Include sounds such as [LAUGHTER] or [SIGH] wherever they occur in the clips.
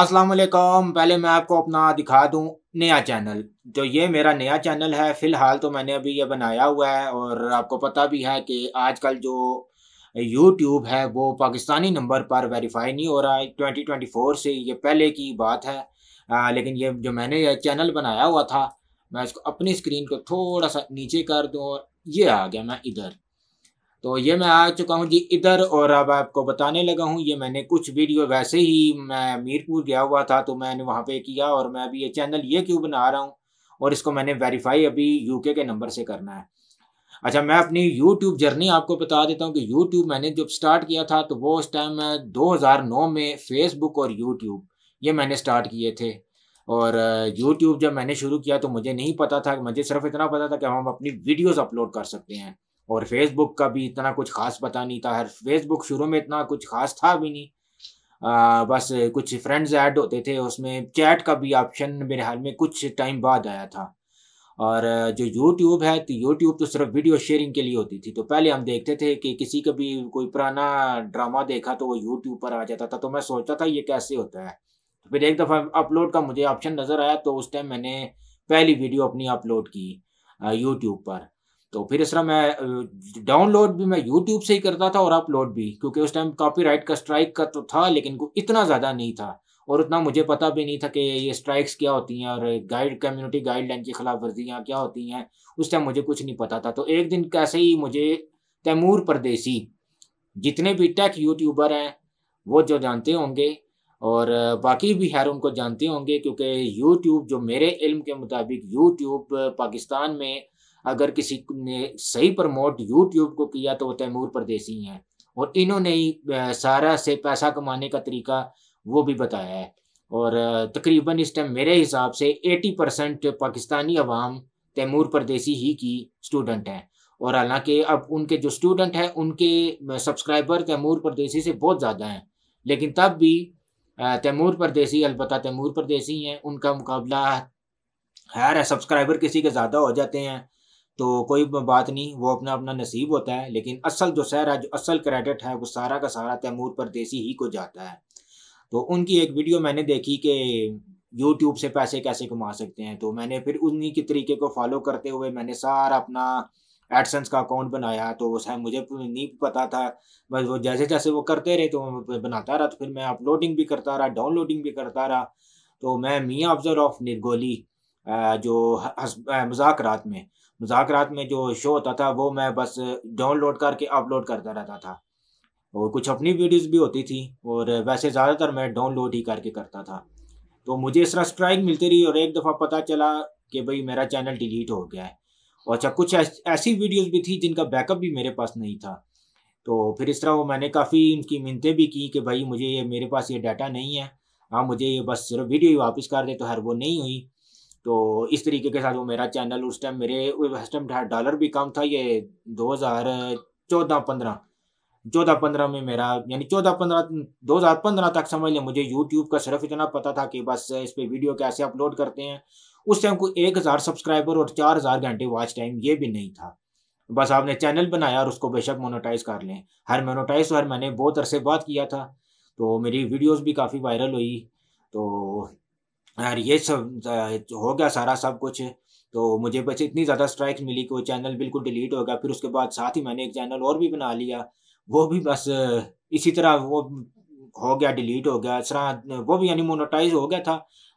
असलम पहले मैं आपको अपना दिखा दूं नया चैनल जो तो ये मेरा नया चैनल है फ़िलहाल तो मैंने अभी ये बनाया हुआ है और आपको पता भी है कि आजकल जो यूट्यूब है वो पाकिस्तानी नंबर पर वेरीफाई नहीं हो रहा है 2024 से ये पहले की बात है आ, लेकिन ये जो मैंने ये चैनल बनाया हुआ था मैं इसको अपनी स्क्रीन को थोड़ा सा नीचे कर दूँ और ये आ गया मैं इधर तो ये मैं आ चुका हूँ जी इधर और अब आपको बताने लगा हूँ ये मैंने कुछ वीडियो वैसे ही मैं मीरपुर गया हुआ था तो मैंने वहाँ पे किया और मैं अभी ये चैनल ये क्यों बना रहा हूँ और इसको मैंने वेरीफाई अभी यूके के नंबर से करना है अच्छा मैं अपनी यूट्यूब जर्नी आपको बता देता हूँ कि यूट्यूब मैंने जब स्टार्ट किया था तो वो उस टाइम दो में फेसबुक और यूट्यूब ये मैंने स्टार्ट किए थे और यूट्यूब जब मैंने शुरू किया तो मुझे नहीं पता था मुझे सिर्फ इतना पता था कि हम अपनी वीडियोज अपलोड कर सकते हैं और फेसबुक का भी इतना कुछ खास पता नहीं था हर फेसबुक शुरू में इतना कुछ खास था भी नहीं आ, बस कुछ फ्रेंड्स ऐड होते थे उसमें चैट का भी ऑप्शन मेरे हाल में कुछ टाइम बाद आया था और जो यूट्यूब है तो यूट्यूब तो सिर्फ वीडियो शेयरिंग के लिए होती थी तो पहले हम देखते थे कि किसी का भी कोई पुराना ड्रामा देखा तो वो यूट्यूब पर आ जाता था तो मैं सोचता था ये कैसे होता है तो फिर एक दफ़ा अपलोड का मुझे ऑप्शन नज़र आया तो उस टाइम मैंने पहली वीडियो अपनी अपलोड की यूट्यूब पर तो फिर इस तरह मैं डाउनलोड भी मैं यूट्यूब से ही करता था और अपलोड भी क्योंकि उस टाइम कॉपीराइट का स्ट्राइक का तो था लेकिन इतना ज़्यादा नहीं था और उतना मुझे पता भी नहीं था कि ये स्ट्राइक्स क्या होती हैं और गाइड कम्युनिटी गाइडलाइन की खिलाफ वर्जियाँ क्या होती हैं उस टाइम मुझे कुछ नहीं पता था तो एक दिन कैसे ही मुझे तैमूर परदेसी जितने भी टेक यूट्यूबर हैं वो जो जानते होंगे और बाकी भी हैर उनको जानते होंगे क्योंकि यूट्यूब जो मेरे इल्म के मुताबिक यूट्यूब पाकिस्तान में अगर किसी ने सही प्रमोट यूट्यूब को किया तो वो तैमूर परदेसी हैं और इन्होंने ही सारा से पैसा कमाने का तरीका वो भी बताया है और तकरीबन इस टाइम मेरे हिसाब से 80 परसेंट पाकिस्तानी अवाम तैमूर परदेसी ही की स्टूडेंट हैं और हालांकि अब उनके जो स्टूडेंट हैं उनके सब्सक्राइबर तैमूर परदेसी से बहुत ज़्यादा हैं लेकिन तब भी तैमूर परदेसी अलबत् तैमूर परदेसी हैं उनका मुकाबला है सब्सक्राइबर किसी के ज़्यादा हो जाते हैं तो कोई बात नहीं वो अपना अपना नसीब होता है लेकिन असल जो सहरा है जो असल क्रेडिट है वो सारा का सारा तैमूर परदेसी ही को जाता है तो उनकी एक वीडियो मैंने देखी कि यूट्यूब से पैसे कैसे कमा सकते हैं तो मैंने फिर उन्हीं के तरीके को फॉलो करते हुए मैंने सारा अपना एडसन्स का अकाउंट बनाया तो शायद मुझे नहीं पता था बस वो जैसे जैसे वो करते रहे तो बनाता रहा तो फिर मैं अपलोडिंग भी करता रहा डाउनलोडिंग भी करता रहा तो मैं मियाँ अफजर ऑफ निर्गोली जो मजाक रात में मुजाकरात में जो शो होता था वो मैं बस डाउनलोड करके अपलोड करता रहता था और कुछ अपनी वीडियोस भी होती थी और वैसे ज़्यादातर मैं डाउनलोड ही करके करता था तो मुझे इस तरह स्ट्राइक मिलती रही और एक दफ़ा पता चला कि भाई मेरा चैनल डिलीट हो गया है और अच्छा कुछ ऐसी वीडियोस भी थी जिनका बैकअप भी मेरे पास नहीं था तो फिर इस तरह वो मैंने काफ़ी उनकी मिनतें भी की कि भाई मुझे ये मेरे पास ये डाटा नहीं है हाँ मुझे ये बस सिर्फ वीडियो ही वापस कर दे तो हर वो नहीं हुई तो इस तरीके के साथ वो मेरा चैनल उस टाइम मेरे उस टाइम डॉलर भी कम था ये दो हज़ार चौदह पंद्रह चौदह पंद्रह में मेरा यानी चौदह पंद्रह दो हज़ार पंद्रह तक समझ लें मुझे यूट्यूब का सिर्फ इतना पता था कि बस इस पर वीडियो कैसे अपलोड करते हैं उस टाइम को एक हज़ार सब्सक्राइबर और चार हज़ार घंटे वॉच टाइम ये भी नहीं था बस आपने चैनल बनाया और उसको बेशक मोनोटाइज कर लें हर मोनोटाइज हर मैंने बहुत अरसे बात किया था तो मेरी वीडियोज भी काफ़ी वायरल हुई तो यार ये सब हो गया सारा सब कुछ तो मुझे बस इतनी ज़्यादा स्ट्राइक्स मिली कि वो चैनल बिल्कुल डिलीट हो गया फिर उसके बाद साथ ही मैंने एक चैनल और भी बना लिया वो भी बस इसी तरह वो हो गया डिलीट हो गया इस तरह वो भी यानी मोनोटाइज हो गया था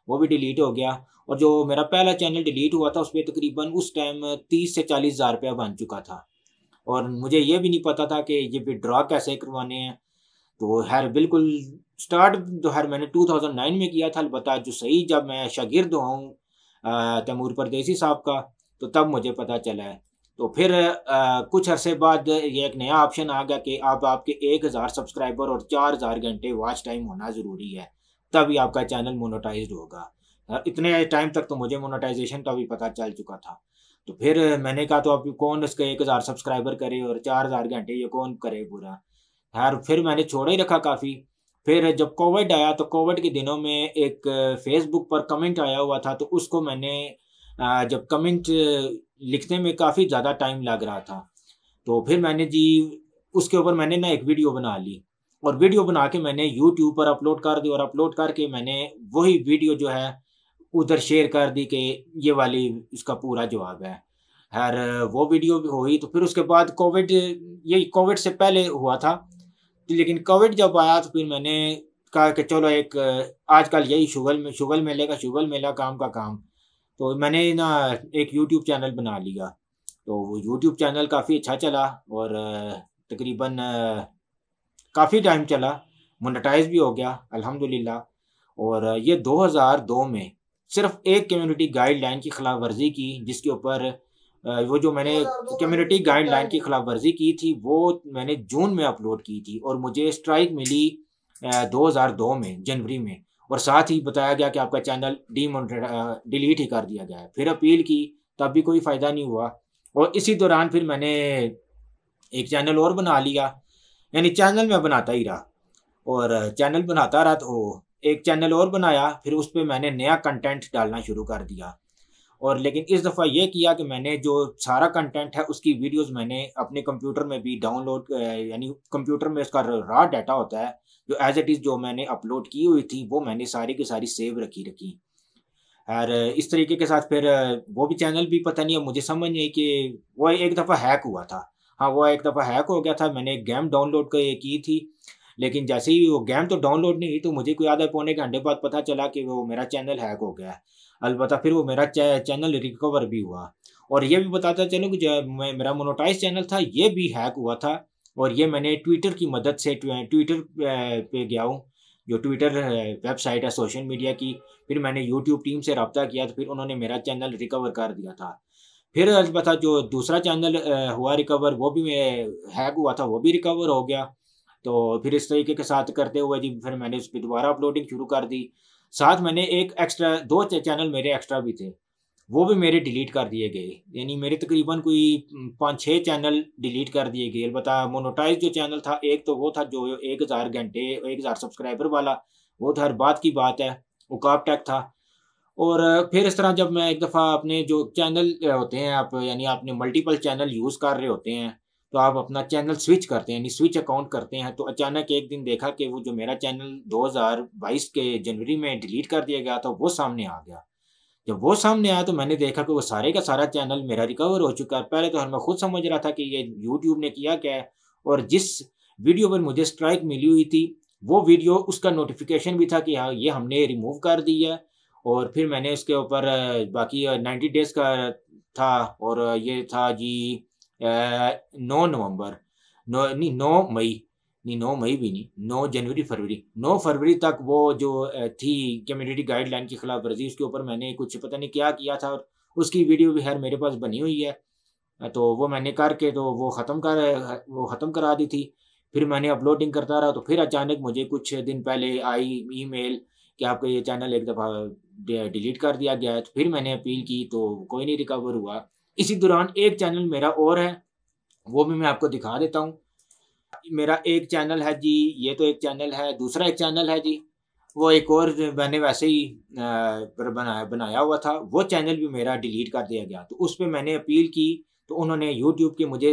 वो भी डिलीट हो गया और जो मेरा पहला चैनल डिलीट हुआ था उस पर तकरीबन उस टाइम तीस से चालीस हज़ार रुपया बन चुका था और मुझे ये भी नहीं पता था कि ये विड्रॉ कैसे करवाने हैं तो खैर बिल्कुल स्टार्ट जो है मैंने 2009 में किया था अलबत्ता जो सही जब मैं शागिर्द हूँ तैमूर परदेसी साहब का तो तब मुझे पता चला है तो फिर आ, कुछ अरसे बाद ये एक नया ऑप्शन आ गया कि आप आपके एक हज़ार सब्सक्राइबर और चार हज़ार घंटे वॉच टाइम होना ज़रूरी है तभी आपका चैनल मोनोटाइज होगा इतने टाइम तक तो मुझे मोनोटाइजेशन का भी पता चल चुका था तो फिर मैंने कहा तो आप कौन इसका एक हज़ार सब्सक्राइबर करे और चार हज़ार घंटे ये कौन करे पूरा यार फिर मैंने छोड़ा ही रखा काफ़ी फिर जब कोविड आया तो कोविड के दिनों में एक फेसबुक पर कमेंट आया हुआ था तो उसको मैंने जब कमेंट लिखने में काफ़ी ज़्यादा टाइम लग रहा था तो फिर मैंने जी उसके ऊपर मैंने ना एक वीडियो बना ली और वीडियो बना के मैंने यूट्यूब पर अपलोड कर दी और अपलोड करके मैंने वही वीडियो जो है उधर शेयर कर दी कि ये वाली इसका पूरा जवाब है हर वो वीडियो भी हुई तो फिर उसके बाद कोविड यही कोविड से पहले हुआ था लेकिन कोविड जब आया तो फिर मैंने कहा कि चलो एक आजकल यही शुगल में शुगल मेले का शुगल मेला काम का काम तो मैंने ना एक यूट्यूब चैनल बना लिया तो वो यूट्यूब चैनल काफ़ी अच्छा चला और तकरीबन काफ़ी टाइम चला मोनेटाइज भी हो गया अल्हम्दुलिल्लाह और ये 2002 में सिर्फ एक कम्युनिटी गाइडलाइन की खिलाफ वर्जी की जिसके ऊपर वो जो मैंने कम्युनिटी गाइडलाइन की खिलाफ वर्जी की थी वो मैंने जून में अपलोड की थी और मुझे स्ट्राइक मिली 2002 में जनवरी में और साथ ही बताया गया कि आपका चैनल डी डिलीट ही कर दिया गया है फिर अपील की तब भी कोई फ़ायदा नहीं हुआ और इसी दौरान फिर मैंने एक चैनल और बना लिया यानी चैनल मैं बनाता ही रहा और चैनल बनाता रहा तो एक चैनल और बनाया फिर उस पर मैंने नया कंटेंट डालना शुरू कर दिया और लेकिन इस दफ़ा ये किया कि मैंने जो सारा कंटेंट है उसकी वीडियोस मैंने अपने कंप्यूटर में भी डाउनलोड यानी कंप्यूटर में उसका रॉ डाटा होता है जो एज इट इज़ जो मैंने अपलोड की हुई थी वो मैंने सारी की सारी सेव रखी रखी और इस तरीके के साथ फिर वो भी चैनल भी पता नहीं है मुझे समझ नहीं कि वह एक दफ़ा हैक हुआ था हाँ वह एक दफ़ा हैक हो गया था मैंने गेम डाउनलोड की थी लेकिन जैसे ही वो गेम तो डाउनलोड नहीं हुई तो मुझे कोई आधा पौने घंटे बाद पता चला कि वो मेरा चैनल हैक हो गया है अलबत् फिर वो मेरा चैनल रिकवर भी हुआ और ये भी बताता चलो कि मेरा मोनोटाइज चैनल था ये भी हैक हुआ था और ये मैंने ट्विटर की मदद से ट्विटर पे गया हूँ जो ट्विटर वेबसाइट है सोशल मीडिया की फिर मैंने यूट्यूब टीम से रबता किया तो फिर उन्होंने मेरा चैनल रिकवर कर दिया था फिर अलबत् जो दूसरा चैनल हुआ रिकवर वो भी हैक हुआ था वो भी रिकवर हो गया तो फिर इस तरीके के साथ करते हुए जी फिर मैंने उस पर दोबारा अपलोडिंग शुरू कर दी साथ मैंने एक एक्स्ट्रा दो चैनल मेरे एक्स्ट्रा भी थे वो भी मेरे डिलीट कर दिए गए यानी मेरे तकरीबन कोई पाँच छः चैनल डिलीट कर दिए गए अलबत्ता मोनोटाइज जो चैनल था एक तो वो था जो एक हज़ार घंटे एक हज़ार सब्सक्राइबर वाला वो तो हर बात की बात है काप टैक था और फिर इस तरह जब मैं एक दफ़ा अपने जो चैनल होते हैं आप यानी आपने मल्टीपल चैनल यूज़ कर रहे होते हैं तो आप अपना चैनल स्विच करते हैं यानी स्विच अकाउंट करते हैं तो अचानक एक दिन देखा कि वो जो मेरा चैनल 2022 के जनवरी में डिलीट कर दिया गया था वो सामने आ गया जब वो सामने आया तो मैंने देखा कि वो सारे का सारा चैनल मेरा रिकवर हो चुका है पहले तो हर मैं खुद समझ रहा था कि ये यूट्यूब ने किया क्या है और जिस वीडियो पर मुझे स्ट्राइक मिली हुई थी वो वीडियो उसका नोटिफिकेशन भी था कि हाँ ये हमने रिमूव कर दी है और फिर मैंने उसके ऊपर बाकी नाइन्टी डेज का था और ये था जी नौ नवंबर नौ नहीं नौ मई नहीं नौ मई भी नहीं नौ जनवरी फरवरी नौ फरवरी तक वो जो थी कम्युनिटी गाइडलाइन के खिलाफ वर्जी उसके ऊपर मैंने कुछ पता नहीं क्या किया था और उसकी वीडियो भी खैर मेरे पास बनी हुई है तो वो मैंने करके तो वो ख़त्म कर वो ख़त्म करा दी थी फिर मैंने अपलोडिंग करता रहा तो फिर अचानक मुझे कुछ दिन पहले आई ईमेल कि आपका ये चैनल एक दफ़ा डिलीट कर दिया गया है तो फिर मैंने अपील की तो कोई नहीं रिकवर हुआ इसी दौरान एक चैनल मेरा और है वो भी मैं आपको दिखा देता हूँ मेरा एक चैनल है जी ये तो एक चैनल है दूसरा एक चैनल है जी वो एक और मैंने वैसे ही बनाया बनाया हुआ था वो चैनल भी मेरा डिलीट कर दिया गया तो उस पर मैंने अपील की तो उन्होंने यूट्यूब के मुझे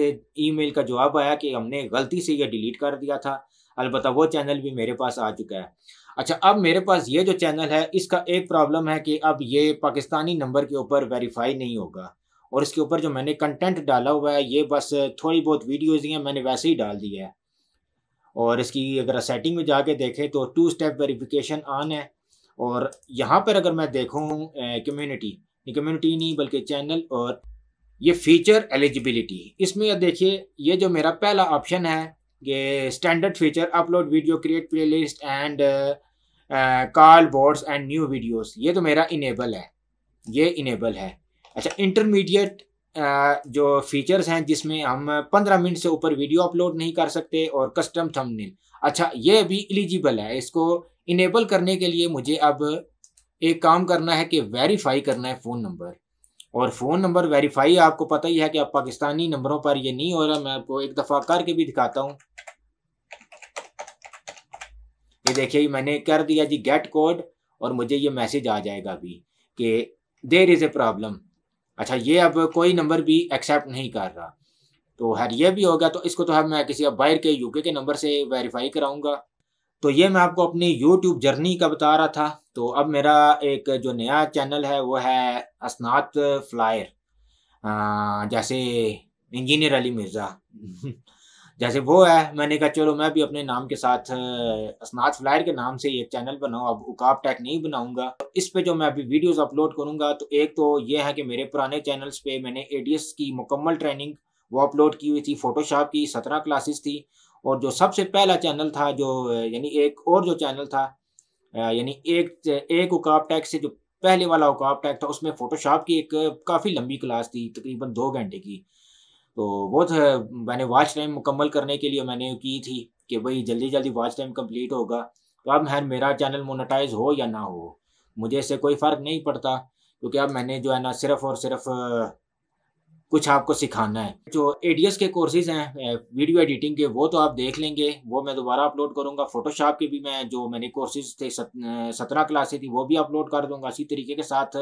ईमेल का जवाब आया कि हमने गलती से यह डिलीट कर दिया था अलबत्त वो चैनल भी मेरे पास आ चुका है अच्छा अब मेरे पास ये जो चैनल है इसका एक प्रॉब्लम है कि अब ये पाकिस्तानी नंबर के ऊपर वेरीफाई नहीं होगा और इसके ऊपर जो मैंने कंटेंट डाला हुआ है ये बस थोड़ी बहुत वीडियोज़ हैं मैंने वैसे ही डाल दिया है और इसकी अगर सेटिंग में जाके देखें तो टू स्टेप वेरिफिकेशन ऑन है और यहाँ पर अगर मैं देखूँ कम्युनिटी कम्युनिटी नहीं बल्कि चैनल और ये फीचर एलिजिबिलिटी इसमें देखिए ये जो मेरा पहला ऑप्शन है ये standard feature upload video create playlist and call boards and new videos ये तो मेरा इनेबल है ये इनेबल है अच्छा इंटरमीडिएट जो फीचर्स हैं जिसमें हम पंद्रह मिनट से ऊपर वीडियो अपलोड नहीं कर सकते और कस्टम थंबनेल अच्छा ये भी एलिजिबल है इसको इनेबल करने के लिए मुझे अब एक काम करना है कि वेरीफाई करना है फ़ोन नंबर और फ़ोन नंबर वेरीफाई आपको पता ही है कि आप पाकिस्तानी नंबरों पर ये नहीं हो रहा मैं आपको एक दफ़ा करके भी दिखाता हूँ ये देखिए मैंने कर दिया जी गेट कोड और मुझे ये मैसेज आ जाएगा अभी कि देर इज़ ए प्रॉब्लम अच्छा ये अब कोई नंबर भी एक्सेप्ट नहीं कर रहा तो हर ये भी होगा तो इसको तो अब मैं किसी अब बाहर के यूके के नंबर से वेरीफाई कराऊंगा तो ये मैं आपको अपनी यूट्यूब जर्नी का बता रहा था तो अब मेरा एक जो नया चैनल है वो है असनात फ्लायर जैसे इंजीनियर अली मिर्ज़ा [LAUGHS] जैसे वो है मैंने कहा चलो मैं भी अपने नाम के साथ असनाथ फ्लायर के नाम से एक चैनल बनाऊँ अब उकाब टैक नहीं बनाऊंगा इस पे जो मैं अभी वीडियोस अपलोड करूंगा तो एक तो ये है कि मेरे पुराने चैनल्स पे मैंने एडीएस की मुकम्मल ट्रेनिंग वो अपलोड की हुई थी फोटोशॉप की सत्रह क्लासेस थी और जो सबसे पहला चैनल था जो यानी एक और जो चैनल था यानी एक एक उकाब टैक से जो पहले वाला उकाब टैक था उसमें फोटोशॉप की एक काफ़ी लंबी क्लास थी तकरीबन दो घंटे की तो वो मैंने वॉच टाइम मुकम्मल करने के लिए मैंने की थी कि भाई जल्दी जल्दी वॉच टाइम कम्प्लीट होगा तो अब है मेरा चैनल मोनेटाइज हो या ना हो मुझे इससे कोई फ़र्क नहीं पड़ता क्योंकि अब मैंने जो है ना सिर्फ और सिर्फ कुछ आपको सिखाना है जो एडीएस के कोर्सेज हैं वीडियो एडिटिंग के वो तो आप देख लेंगे वो मैं दोबारा अपलोड करूँगा फोटोशॉप के भी मैं जो मैंने कोर्सेज थे सत्रह क्लासेज थी वो भी अपलोड कर दूंगा इसी तरीके के साथ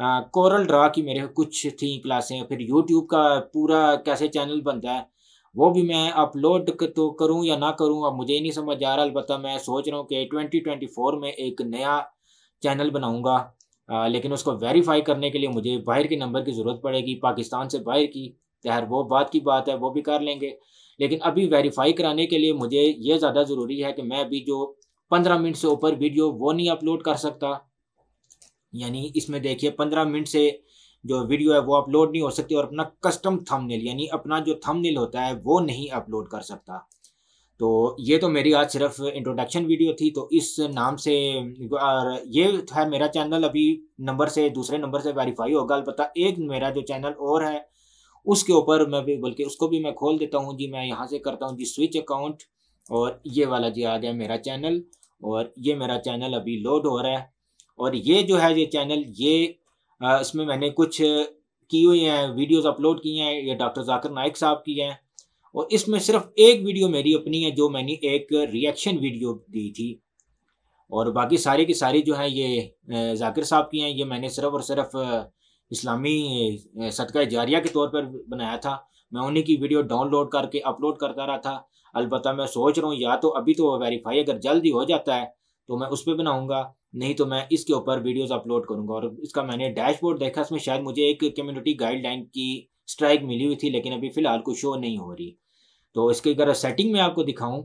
कोरल ड्रा की मेरे कुछ थी क्लासें फिर यूट्यूब का पूरा कैसे चैनल बनता है वो भी मैं अपलोड तो करूं या ना करूं अब मुझे नहीं समझ आ रहा अलबत्त मैं सोच रहा हूं कि ट्वेंटी ट्वेंटी फोर में एक नया चैनल बनाऊंगा लेकिन उसको वेरीफाई करने के लिए मुझे बाहर के नंबर की ज़रूरत पड़ेगी पाकिस्तान से बाहर की तहर वो बात की बात है वो भी कर लेंगे लेकिन अभी वेरीफाई कराने के लिए मुझे ये ज़्यादा ज़रूरी है कि मैं अभी जो पंद्रह मिनट से ऊपर वीडियो वो नहीं अपलोड कर सकता यानी इसमें देखिए पंद्रह मिनट से जो वीडियो है वो अपलोड नहीं हो सकती और अपना कस्टम थंबनेल यानी अपना जो थंबनेल होता है वो नहीं अपलोड कर सकता तो ये तो मेरी आज सिर्फ इंट्रोडक्शन वीडियो थी तो इस नाम से और ये है मेरा चैनल अभी नंबर से दूसरे नंबर से वेरीफाई होगा अलबत्ता एक मेरा जो चैनल और है उसके ऊपर मैं भी बल्कि उसको भी मैं खोल देता हूँ जी मैं यहाँ से करता हूँ जी स्विच अकाउंट और ये वाला जी आ गया मेरा चैनल और ये मेरा चैनल अभी लोड हो रहा है और ये जो है ये चैनल ये इसमें मैंने कुछ किए हुए हैं वीडियोस अपलोड किए हैं ये डॉक्टर जाकर नायक साहब की हैं और इसमें सिर्फ एक वीडियो मेरी अपनी है जो मैंने एक रिएक्शन वीडियो दी थी और बाकी सारे की सारी जो है ये जाकिर साहब की हैं ये मैंने सिर्फ और सिर्फ इस्लामी सदका जारिया के तौर पर बनाया था मैं उन्हीं की वीडियो डाउनलोड करके अपलोड करता रहा था अलबत्त मैं सोच रहा हूँ या तो अभी तो वेरीफाई अगर जल्दी हो जाता है तो मैं उस पर बनाऊँगा नहीं तो मैं इसके ऊपर वीडियोस अपलोड करूंगा और इसका मैंने डैशबोर्ड देखा इसमें शायद मुझे एक कम्युनिटी गाइडलाइन की स्ट्राइक मिली हुई थी लेकिन अभी फ़िलहाल कुछ शो नहीं हो रही तो इसके अगर सेटिंग में आपको दिखाऊं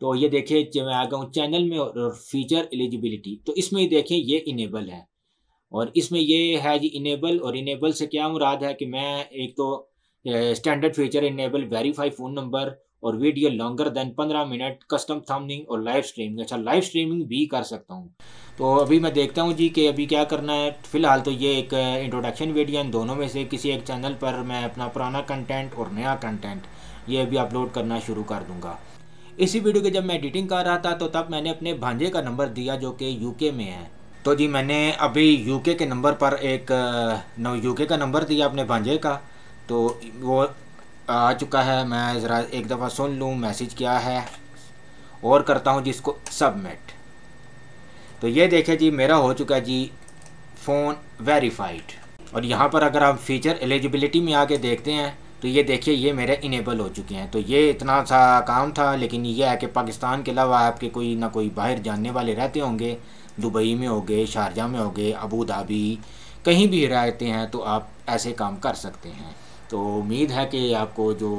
तो ये देखिए मैं आ गया हूँ चैनल में और फीचर एलिजिबिलिटी तो इसमें देखें ये इनेबल है और इसमें ये है जी इनेबल और इनेबल से क्या मुराद है कि मैं एक तो standard feature enable verify phone number और वीडियो लॉन्गर देन पंद्रह मिनट कस्टम थंबनिंग और लाइव स्ट्रीमिंग अच्छा लाइव स्ट्रीमिंग भी कर सकता हूँ तो अभी मैं देखता हूँ जी कि अभी क्या करना है फ़िलहाल तो ये एक इंट्रोडक्शन वीडियो इन दोनों में से किसी एक चैनल पर मैं अपना पुराना कंटेंट और नया कंटेंट ये अभी अपलोड करना शुरू कर दूँगा इसी वीडियो की जब मैं एडिटिंग कर रहा था तो तब मैंने अपने भांजे का नंबर दिया जो कि यूके में है तो जी मैंने अभी यूके के नंबर पर एक यूके का नंबर दिया अपने भांजे का तो वो आ चुका है मैं ज़रा एक दफ़ा सुन लूँ मैसेज क्या है और करता हूँ जिसको सबमिट तो ये देखे जी मेरा हो चुका जी फ़ोन वेरीफाइड और यहाँ पर अगर आप फीचर एलिजिबिलिटी में आके देखते हैं तो ये देखिए ये मेरे इनेबल हो चुके हैं तो ये इतना सा काम था लेकिन ये है कि पाकिस्तान के अलावा आपके कोई ना कोई बाहर जानने वाले रहते होंगे दुबई में हो गए शारजा में हो गए अबू धाबी कहीं भी रहते हैं तो आप ऐसे काम कर सकते हैं तो उम्मीद है कि आपको जो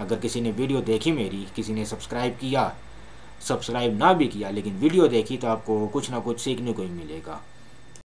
अगर किसी ने वीडियो देखी मेरी किसी ने सब्सक्राइब किया सब्सक्राइब ना भी किया लेकिन वीडियो देखी तो आपको कुछ ना कुछ सीखने को ही मिलेगा